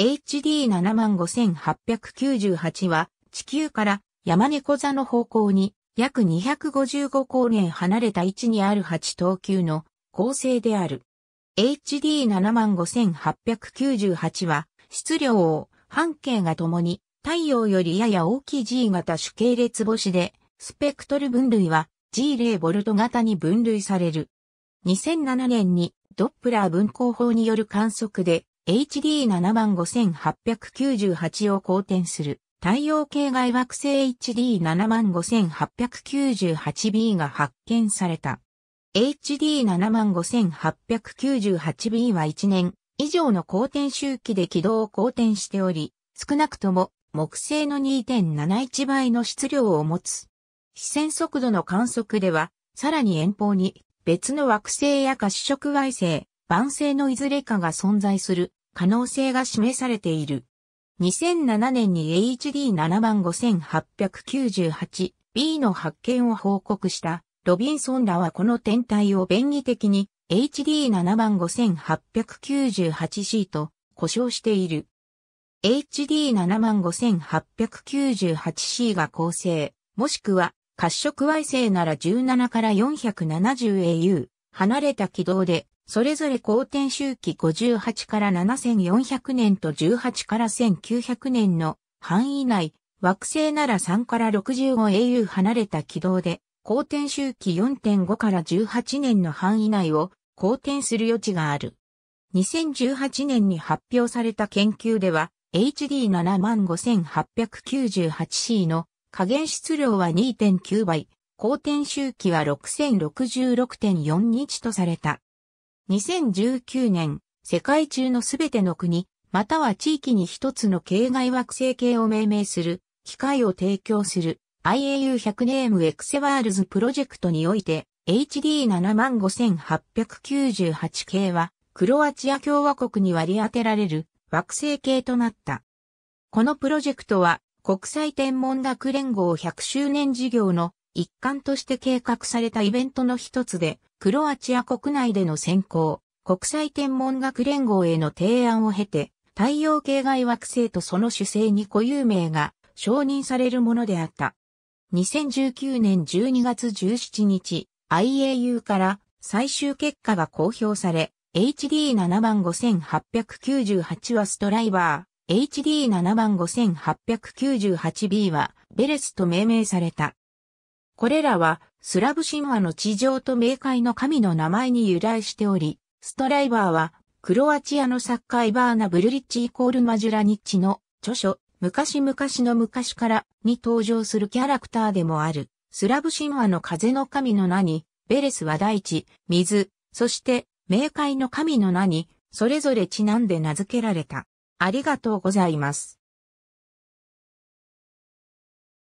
HD75898 は地球から山猫座の方向に約255光年離れた位置にある8等級の構成である。HD75898 は質量を半径が共に太陽よりやや大きい G 型主系列星でスペクトル分類は G0 ボルト型に分類される。2007年にドップラー分光法による観測で HD7 万5898を好転する太陽系外惑星 HD7 万 5898b が発見された。HD7 万 5898b は1年以上の公転周期で軌道を公転しており、少なくとも木星の2.71倍の質量を持つ。視線速度の観測では、さらに遠方に別の惑星や褐色矮星、晩成のいずれかが存在する可能性が示されている。2007年に HD7 5898B の発見を報告したロビンソンらはこの天体を便宜的に HD7 5898C と呼称している。HD7 5898C が構成、もしくは褐色矮星なら17から 470au 離れた軌道でそれぞれ公転周期58から7400年と18から1900年の範囲内、惑星なら3から 65au 離れた軌道で、公転周期4.5から18年の範囲内を公転する余地がある。2018年に発表された研究では、HD75898C の加減質量は2.9倍、公転周期は6066.4日とされた。2019年、世界中のすべての国、または地域に一つの形外惑星系を命名する、機会を提供する IAU100 ネームエクセワールズプロジェクトにおいて HD75898 系はクロアチア共和国に割り当てられる惑星系となった。このプロジェクトは国際天文学連合100周年事業の一環として計画されたイベントの一つでクロアチア国内での選考、国際天文学連合への提案を経て、太陽系外惑星とその主星に固有名が承認されるものであった。2019年12月17日、IAU から最終結果が公表され、HD75898 はストライバー、HD75898B はベレスと命名された。これらはスラブ神話の地上と冥界の神の名前に由来しており、ストライバーは、クロアチアのサカーイバーナ・ブルリッチイコール・マジュラニッチの著書、昔々の昔からに登場するキャラクターでもある、スラブ神話の風の神の名に、ベレスは大地、水、そして冥界の神の名に、それぞれちなんで名付けられた。ありがとうございます。